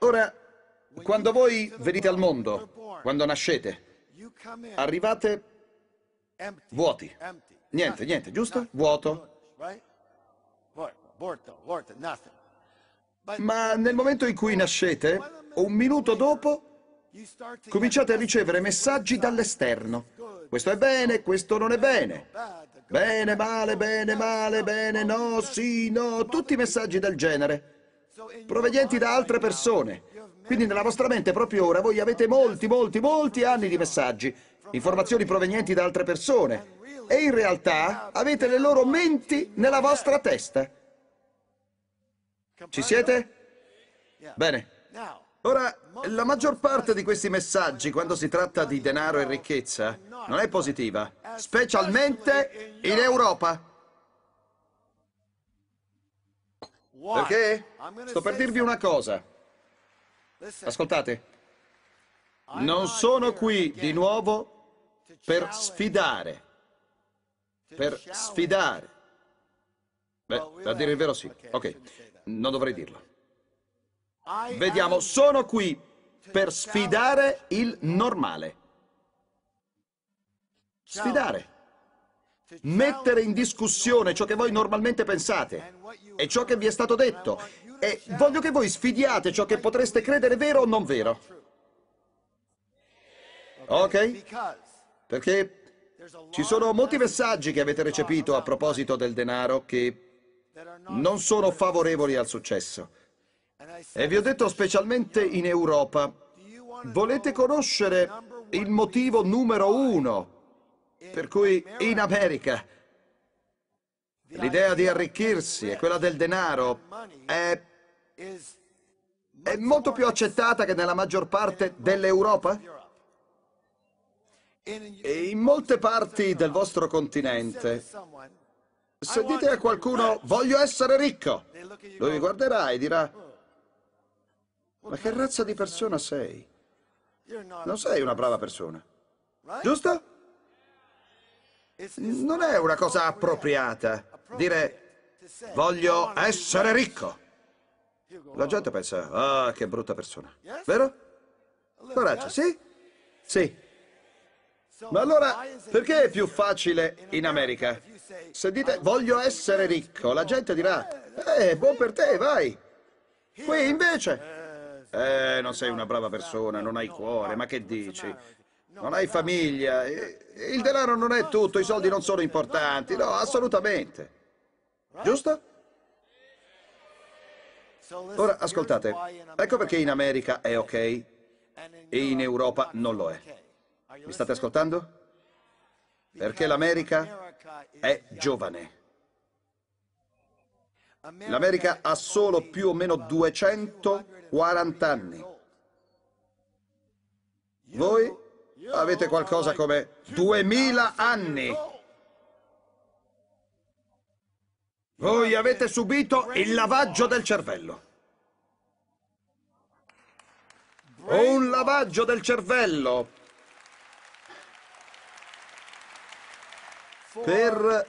Ora, quando voi venite al mondo, quando nascete, arrivate vuoti. Niente, niente, giusto? Vuoto. Ma nel momento in cui nascete, un minuto dopo, cominciate a ricevere messaggi dall'esterno. Questo è bene, questo non è bene. Bene, male, bene, male, bene, no, sì, no, tutti messaggi del genere provenienti da altre persone. Quindi nella vostra mente proprio ora voi avete molti, molti, molti anni di messaggi, informazioni provenienti da altre persone e in realtà avete le loro menti nella vostra testa. Ci siete? Bene. Ora, la maggior parte di questi messaggi, quando si tratta di denaro e ricchezza, non è positiva, specialmente in Europa. Perché? Sto per dirvi una cosa. Ascoltate. Non sono qui di nuovo per sfidare. Per sfidare. Beh, da dire il vero sì. Ok, non dovrei dirlo. Vediamo, sono qui per sfidare il normale. Sfidare mettere in discussione ciò che voi normalmente pensate e ciò che vi è stato detto. E voglio che voi sfidiate ciò che potreste credere vero o non vero. Ok? Perché ci sono molti messaggi che avete recepito a proposito del denaro che non sono favorevoli al successo. E vi ho detto specialmente in Europa, volete conoscere il motivo numero uno per cui in America l'idea di arricchirsi e quella del denaro è, è molto più accettata che nella maggior parte dell'Europa? E in molte parti del vostro continente, se dite a qualcuno voglio essere ricco, lui vi guarderà e dirà ma che razza di persona sei? Non sei una brava persona, giusto? non è una cosa appropriata dire voglio essere ricco. La gente pensa, ah, oh, che brutta persona, vero? Coraggio, sì? Sì. Ma allora, perché è più facile in America? Se dite voglio essere ricco, la gente dirà, eh, buon per te, vai. Qui invece, eh, non sei una brava persona, non hai cuore, ma che dici? non hai famiglia, il denaro non è tutto, i soldi non sono importanti, no, assolutamente. Giusto? Ora, ascoltate, ecco perché in America è ok e in Europa non lo è. Mi state ascoltando? Perché l'America è giovane. L'America ha solo più o meno 240 anni. Voi avete qualcosa come 2000 anni. Voi avete subito il lavaggio del cervello. Un lavaggio del cervello per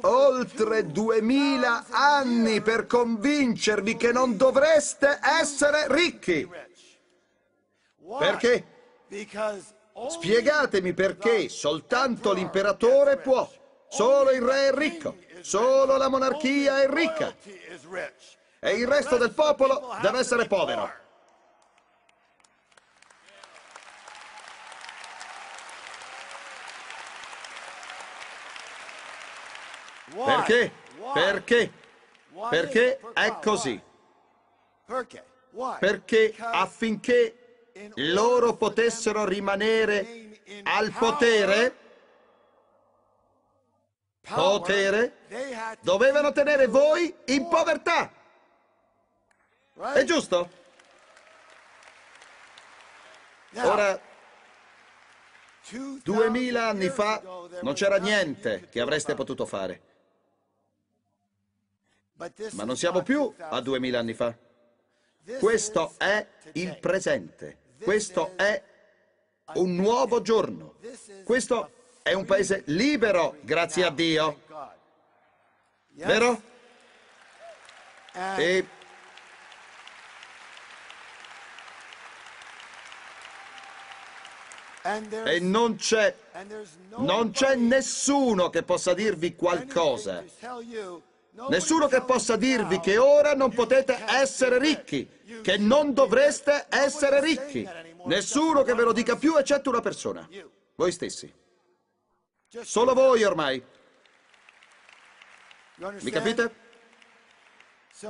oltre 2000 anni per convincervi che non dovreste essere ricchi. Perché? Spiegatemi perché soltanto l'imperatore può, solo il re è ricco, solo la monarchia è ricca e il resto del popolo deve essere povero. Perché? Perché? Perché è così. Perché affinché loro potessero rimanere al potere, potere, dovevano tenere voi in povertà. È giusto? Ora, duemila anni fa non c'era niente che avreste potuto fare. Ma non siamo più a duemila anni fa. Questo è il presente. Questo è un nuovo giorno. Questo è un paese libero, grazie a Dio. Vero? E E non c'è, non c'è nessuno che possa dirvi qualcosa Nessuno che possa dirvi che ora non potete essere ricchi, che non dovreste essere ricchi. Nessuno che ve lo dica più eccetto una persona, voi stessi. Solo voi ormai. Mi capite?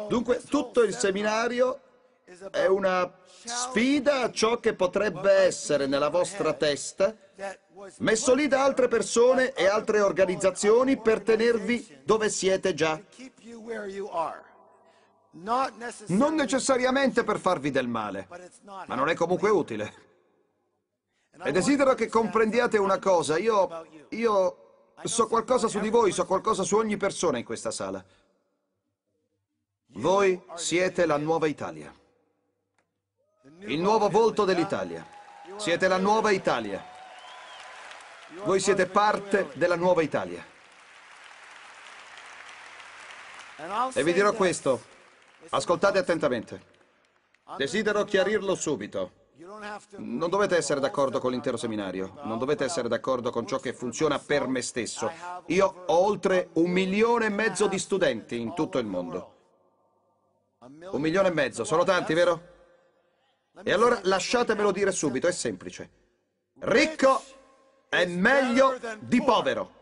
Dunque tutto il seminario è una sfida a ciò che potrebbe essere nella vostra testa messo lì da altre persone e altre organizzazioni per tenervi dove siete già. Non necessariamente per farvi del male, ma non è comunque utile. E desidero che comprendiate una cosa, io, io so qualcosa su di voi, so qualcosa su ogni persona in questa sala. Voi siete la nuova Italia, il nuovo volto dell'Italia. Siete la nuova Italia. Voi siete parte della nuova Italia. E vi dirò questo. Ascoltate attentamente. Desidero chiarirlo subito. Non dovete essere d'accordo con l'intero seminario, non dovete essere d'accordo con ciò che funziona per me stesso. Io ho oltre un milione e mezzo di studenti in tutto il mondo. Un milione e mezzo, sono tanti, vero? E allora lasciatemelo dire subito, è semplice. Ricco è meglio di povero.